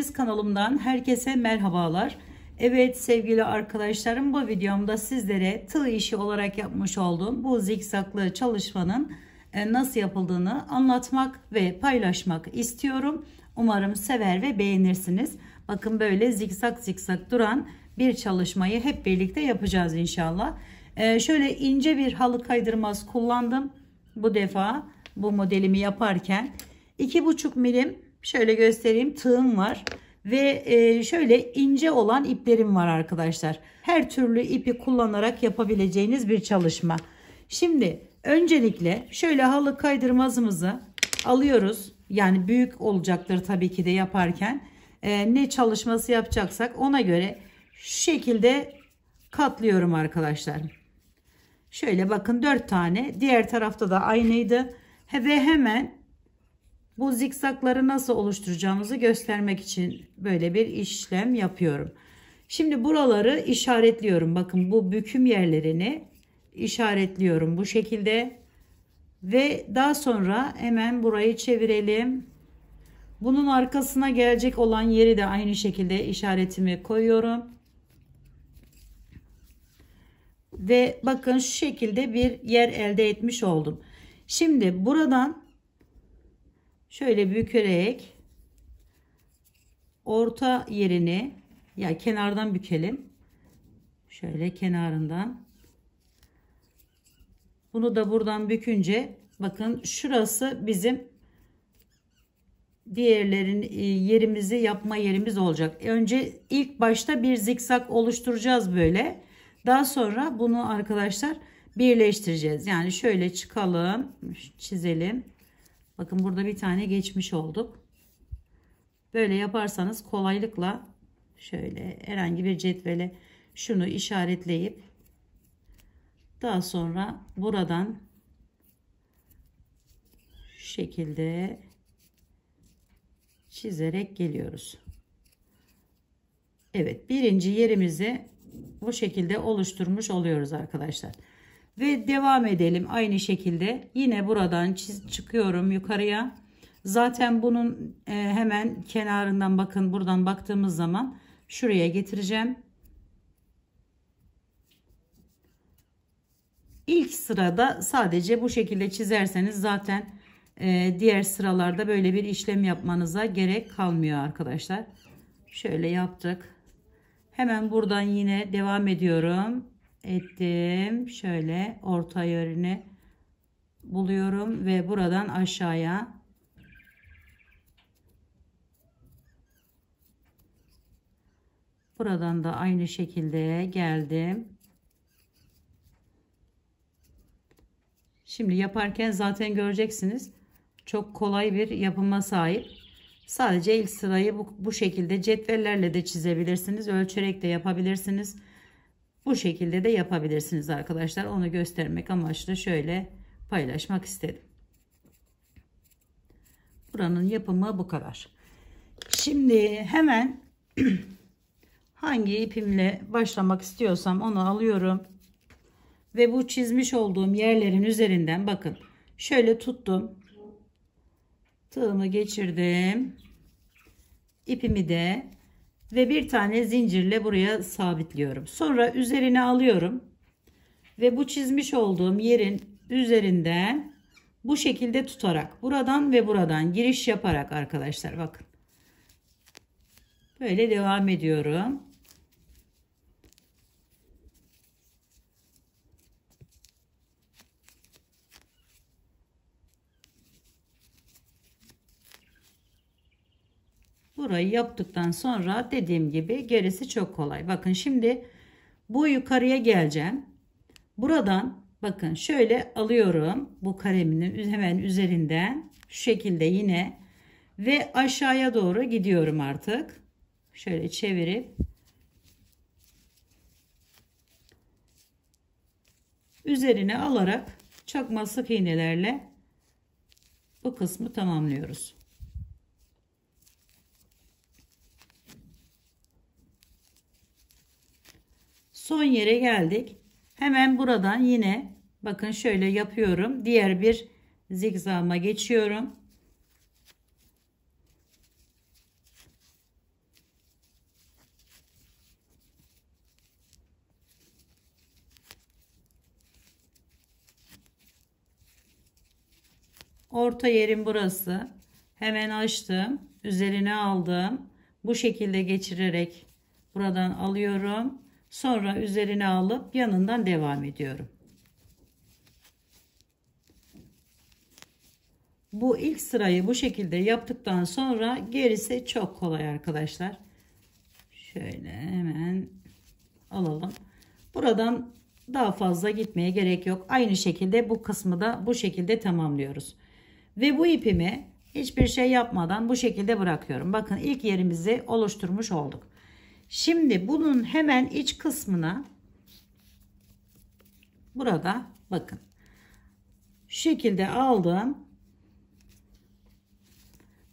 Filiz kanalımdan herkese merhabalar. Evet sevgili arkadaşlarım bu videomda sizlere tığ işi olarak yapmış olduğum bu zikzaklı çalışmanın e, nasıl yapıldığını anlatmak ve paylaşmak istiyorum. Umarım sever ve beğenirsiniz. Bakın böyle zikzak zikzak duran bir çalışmayı hep birlikte yapacağız inşallah. E, şöyle ince bir halı kaydırmaz kullandım. Bu defa bu modelimi yaparken 2,5 milim Şöyle göstereyim tığım var ve e, şöyle ince olan iplerim var arkadaşlar. Her türlü ipi kullanarak yapabileceğiniz bir çalışma. Şimdi öncelikle şöyle halı kaydırmazımızı alıyoruz. Yani büyük olacaktır tabii ki de yaparken. E, ne çalışması yapacaksak ona göre şu şekilde katlıyorum arkadaşlar. Şöyle bakın 4 tane. Diğer tarafta da aynıydı. Ve hemen bu zikzakları nasıl oluşturacağımızı göstermek için böyle bir işlem yapıyorum. Şimdi buraları işaretliyorum. Bakın bu büküm yerlerini işaretliyorum bu şekilde. Ve daha sonra hemen burayı çevirelim. Bunun arkasına gelecek olan yeri de aynı şekilde işaretimi koyuyorum. Ve bakın şu şekilde bir yer elde etmiş oldum. Şimdi buradan şöyle bükerek orta yerini ya yani kenardan bükelim. Şöyle kenarından. Bunu da buradan bükünce bakın şurası bizim diğerlerin e, yerimizi yapma yerimiz olacak. Önce ilk başta bir zikzak oluşturacağız böyle. Daha sonra bunu arkadaşlar birleştireceğiz. Yani şöyle çıkalım, çizelim. Bakın burada bir tane geçmiş olduk. Böyle yaparsanız kolaylıkla şöyle herhangi bir cetvele şunu işaretleyip daha sonra buradan şu şekilde çizerek geliyoruz. Evet birinci yerimizi bu şekilde oluşturmuş oluyoruz arkadaşlar. Ve devam edelim aynı şekilde. Yine buradan çıkıyorum yukarıya. Zaten bunun e, hemen kenarından bakın buradan baktığımız zaman şuraya getireceğim. İlk sırada sadece bu şekilde çizerseniz zaten e, diğer sıralarda böyle bir işlem yapmanıza gerek kalmıyor arkadaşlar. Şöyle yaptık. Hemen buradan yine devam ediyorum ettim. Şöyle orta yerini buluyorum ve buradan aşağıya buradan da aynı şekilde geldim. Şimdi yaparken zaten göreceksiniz. Çok kolay bir yapıma sahip. Sadece ilk sırayı bu, bu şekilde cetvellerle de çizebilirsiniz. Ölçerek de yapabilirsiniz. Bu şekilde de yapabilirsiniz arkadaşlar. Onu göstermek amaçlı şöyle paylaşmak istedim. Buranın yapımı bu kadar. Şimdi hemen hangi ipimle başlamak istiyorsam onu alıyorum. Ve bu çizmiş olduğum yerlerin üzerinden bakın. Şöyle tuttum. Tığımı geçirdim. İpimi de ve bir tane zincirle buraya sabitliyorum. Sonra üzerine alıyorum ve bu çizmiş olduğum yerin üzerinden bu şekilde tutarak buradan ve buradan giriş yaparak arkadaşlar bakın. Böyle devam ediyorum. burayı yaptıktan sonra dediğim gibi gerisi çok kolay. Bakın şimdi bu yukarıya geleceğim. Buradan bakın şöyle alıyorum bu kareminin hemen üzerinden şu şekilde yine ve aşağıya doğru gidiyorum artık. Şöyle çevirip üzerine alarak çakma sık iğnelerle bu kısmı tamamlıyoruz. Son yere geldik. Hemen buradan yine bakın şöyle yapıyorum. Diğer bir zigzama geçiyorum. Orta yerin burası. Hemen açtım. Üzerine aldım. Bu şekilde geçirerek buradan alıyorum Sonra üzerine alıp yanından devam ediyorum. Bu ilk sırayı bu şekilde yaptıktan sonra gerisi çok kolay arkadaşlar. Şöyle hemen alalım. Buradan daha fazla gitmeye gerek yok. Aynı şekilde bu kısmı da bu şekilde tamamlıyoruz. Ve bu ipimi hiçbir şey yapmadan bu şekilde bırakıyorum. Bakın ilk yerimizi oluşturmuş olduk. Şimdi bunun hemen iç kısmına burada bakın şu şekilde aldım.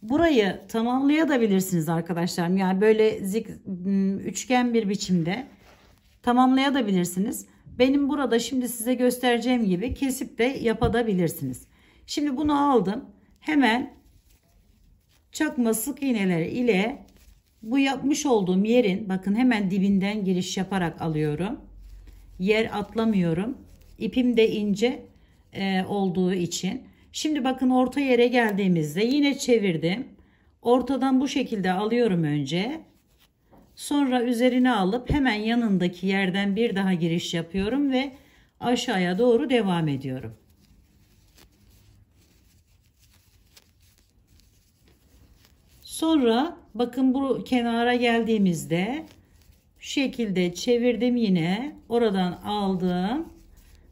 Burayı tamamlayabilirsiniz arkadaşlarım. Yani böyle zik, hmm, üçgen bir biçimde tamamlayabilirsiniz. Benim burada şimdi size göstereceğim gibi kesip de yapabilirsiniz. Şimdi bunu aldım. Hemen çakma sık iğneler ile bu yapmış olduğum yerin bakın hemen dibinden giriş yaparak alıyorum. Yer atlamıyorum. İpim de ince e, olduğu için. Şimdi bakın orta yere geldiğimizde yine çevirdim. Ortadan bu şekilde alıyorum önce. Sonra üzerine alıp hemen yanındaki yerden bir daha giriş yapıyorum ve aşağıya doğru devam ediyorum. Sonra bakın bu kenara geldiğimizde şu şekilde çevirdim yine oradan aldım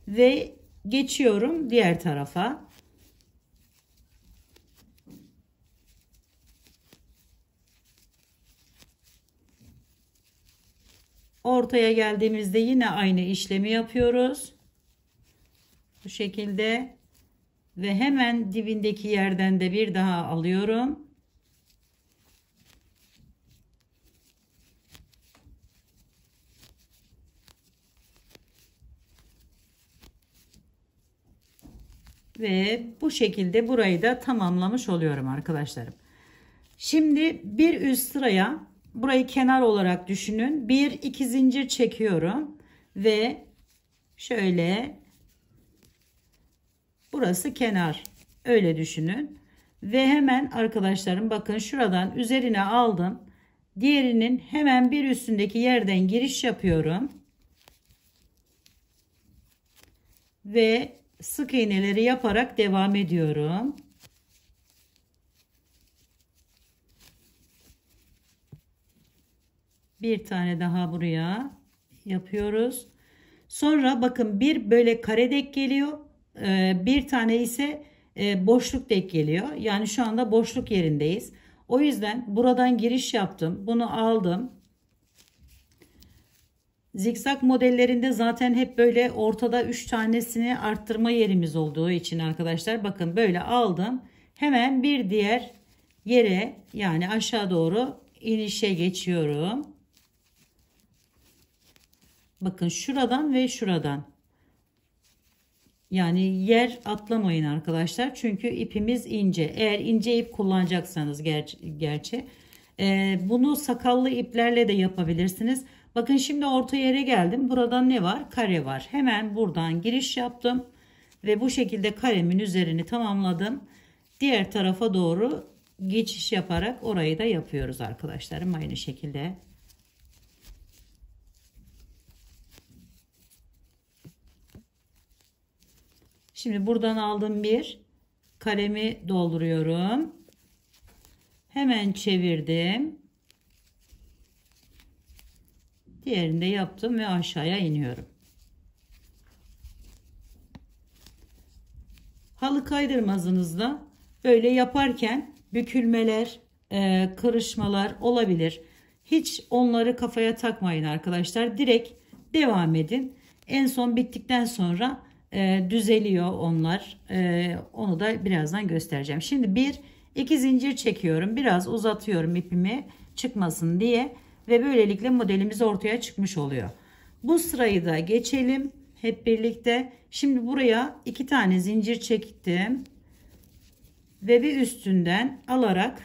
ve geçiyorum diğer tarafa ortaya geldiğimizde yine aynı işlemi yapıyoruz bu şekilde ve hemen dibindeki yerden de bir daha alıyorum Ve bu şekilde burayı da tamamlamış oluyorum arkadaşlarım. Şimdi bir üst sıraya burayı kenar olarak düşünün. Bir iki zincir çekiyorum ve şöyle burası kenar öyle düşünün. Ve hemen arkadaşlarım bakın şuradan üzerine aldım. Diğerinin hemen bir üstündeki yerden giriş yapıyorum. Ve sık iğneleri yaparak devam ediyorum. Bir tane daha buraya yapıyoruz. Sonra bakın bir böyle kare dek geliyor. E, bir tane ise e, boşluk dek geliyor. Yani şu anda boşluk yerindeyiz. O yüzden buradan giriş yaptım. Bunu aldım. Zikzak modellerinde zaten hep böyle ortada 3 tanesini arttırma yerimiz olduğu için arkadaşlar bakın böyle aldım. Hemen bir diğer yere yani aşağı doğru inişe geçiyorum. Bakın şuradan ve şuradan. Yani yer atlamayın arkadaşlar. Çünkü ipimiz ince. Eğer ince ip kullanacaksanız ger gerçi. E, bunu sakallı iplerle de yapabilirsiniz. Bakın şimdi orta yere geldim. Burada ne var? Kare var. Hemen buradan giriş yaptım. Ve bu şekilde karemin üzerini tamamladım. Diğer tarafa doğru geçiş yaparak orayı da yapıyoruz arkadaşlarım. Aynı şekilde. Şimdi buradan aldım bir. Kalemi dolduruyorum. Hemen çevirdim. Diğerini de yaptım ve aşağıya iniyorum. Halı kaydırmazınızda böyle yaparken bükülmeler, e, kırışmalar olabilir. Hiç onları kafaya takmayın arkadaşlar. Direkt devam edin. En son bittikten sonra e, düzeliyor onlar. E, onu da birazdan göstereceğim. Şimdi bir iki zincir çekiyorum. Biraz uzatıyorum ipimi çıkmasın diye. Ve böylelikle modelimiz ortaya çıkmış oluyor. Bu sırayı da geçelim hep birlikte. Şimdi buraya iki tane zincir çektim. Ve bir üstünden alarak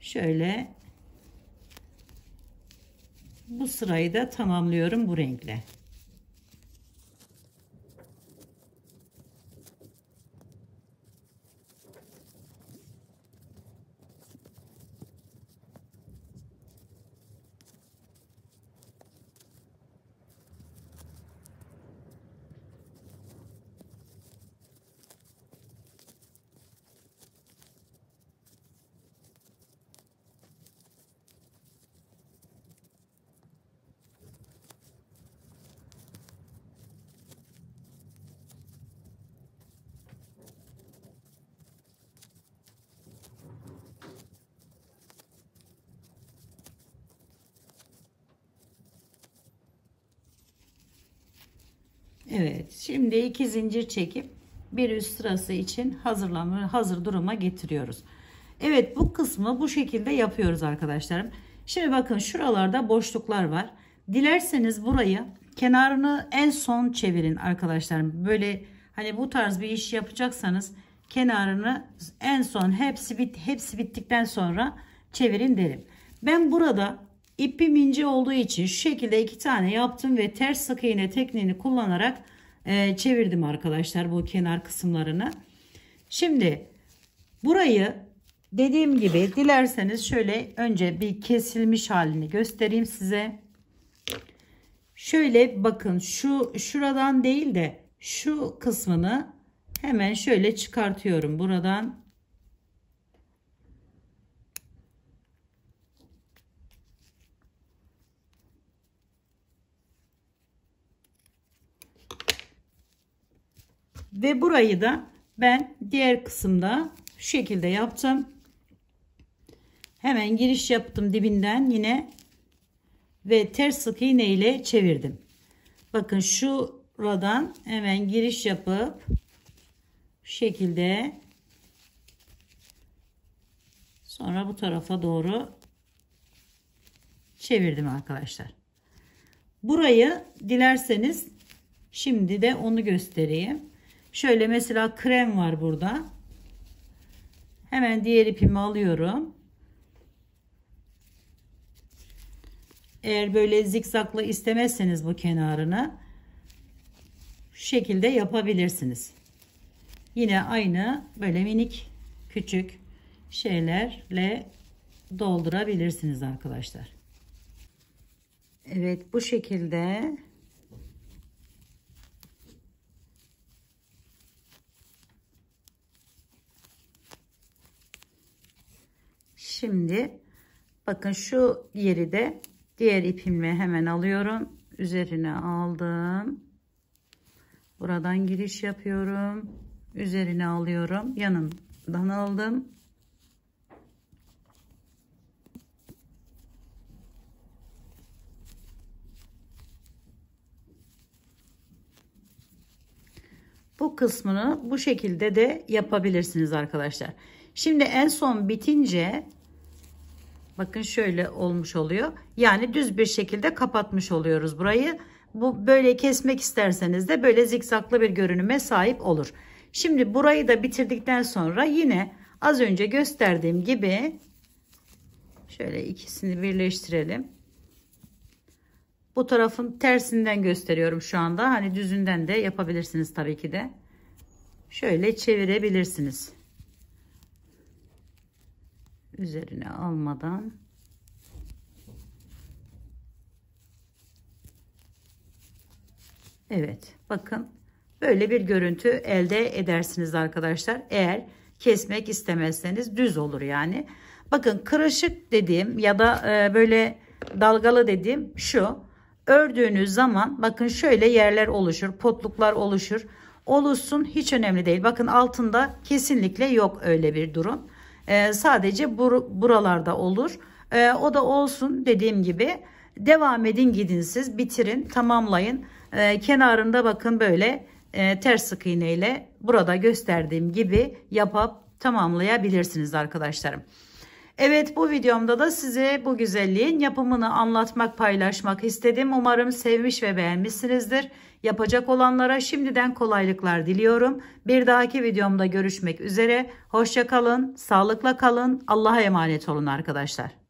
şöyle bu sırayı da tamamlıyorum bu renkle. Evet şimdi iki zincir çekip bir üst sırası için hazırlanma hazır duruma getiriyoruz. Evet bu kısmı bu şekilde yapıyoruz arkadaşlarım. Şimdi bakın şuralarda boşluklar var. Dilerseniz burayı kenarını en son çevirin arkadaşlarım. Böyle hani bu tarz bir iş yapacaksanız kenarını en son hepsi bit hepsi bittikten sonra çevirin derim. Ben burada İpim ince olduğu için şu şekilde iki tane yaptım ve ters sık iğne tekniğini kullanarak e, çevirdim arkadaşlar bu kenar kısımlarını. Şimdi burayı dediğim gibi dilerseniz şöyle önce bir kesilmiş halini göstereyim size. Şöyle bakın şu şuradan değil de şu kısmını hemen şöyle çıkartıyorum buradan. Ve burayı da ben diğer kısımda şu şekilde yaptım. Hemen giriş yaptım dibinden yine ve ters sık iğne ile çevirdim. Bakın şuradan hemen giriş yapıp şu şekilde sonra bu tarafa doğru çevirdim arkadaşlar. Burayı dilerseniz şimdi de onu göstereyim. Şöyle mesela krem var burada. Hemen diğer ipimi alıyorum. Eğer böyle zikzakla istemezseniz bu kenarını şu şekilde yapabilirsiniz. Yine aynı böyle minik küçük şeylerle doldurabilirsiniz arkadaşlar. Evet bu şekilde Şimdi bakın şu yeri de diğer ipimle hemen alıyorum. Üzerine aldım. Buradan giriş yapıyorum. Üzerine alıyorum. Yanından aldım. Bu kısmını bu şekilde de yapabilirsiniz arkadaşlar. Şimdi en son bitince Bakın şöyle olmuş oluyor. Yani düz bir şekilde kapatmış oluyoruz burayı. Bu böyle kesmek isterseniz de böyle zikzaklı bir görünüme sahip olur. Şimdi burayı da bitirdikten sonra yine az önce gösterdiğim gibi şöyle ikisini birleştirelim. Bu tarafın tersinden gösteriyorum şu anda. Hani düzünden de yapabilirsiniz tabii ki de. Şöyle çevirebilirsiniz üzerine almadan Evet bakın böyle bir görüntü elde edersiniz arkadaşlar. Eğer kesmek istemezseniz düz olur yani. Bakın kırışık dediğim ya da e, böyle dalgalı dediğim şu. Ördüğünüz zaman bakın şöyle yerler oluşur, potluklar oluşur. Oluşsun hiç önemli değil. Bakın altında kesinlikle yok öyle bir durum e, sadece bur buralarda olur. E, o da olsun dediğim gibi devam edin gidin siz bitirin tamamlayın. E, kenarında bakın böyle e, ters sık iğne ile burada gösterdiğim gibi yapıp tamamlayabilirsiniz arkadaşlarım. Evet bu videomda da size bu güzelliğin yapımını anlatmak paylaşmak istedim. Umarım sevmiş ve beğenmişsinizdir. Yapacak olanlara şimdiden kolaylıklar diliyorum. Bir dahaki videomda görüşmek üzere. Hoşça kalın, sağlıkla kalın. Allah'a emanet olun arkadaşlar.